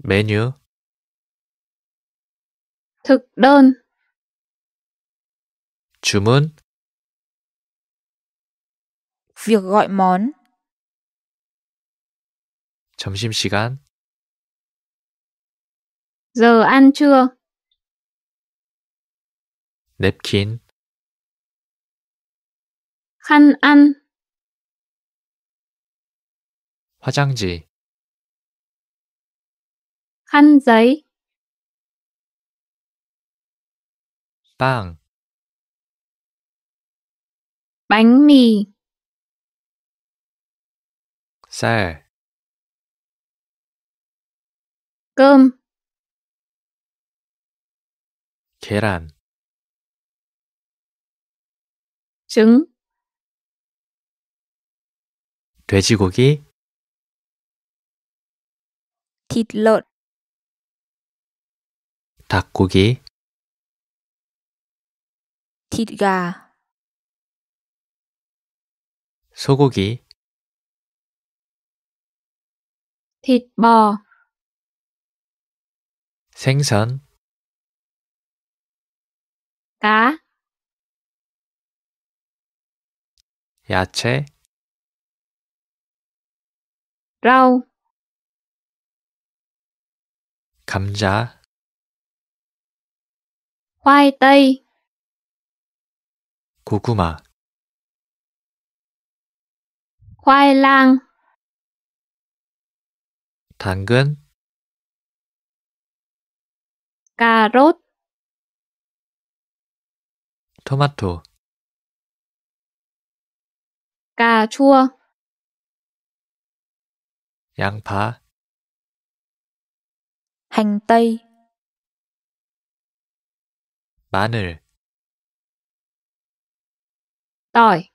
메뉴 thực đơn 주문 việc gọi món 점심시간 giờ ăn trưa 냅킨 khăn ăn 화장지 ăn giấy 빵 bánh mì 쌀 cơm 계란 trứng 돼지고기 thịt lợn 닭고기 thịt gà 소고기 thịt bò 생선 cá 야채 rau 감자 khoai tây 고구마 khoai lang 당근 cà rốt 토마토 cà chua 양파 hành tây 마늘, tỏi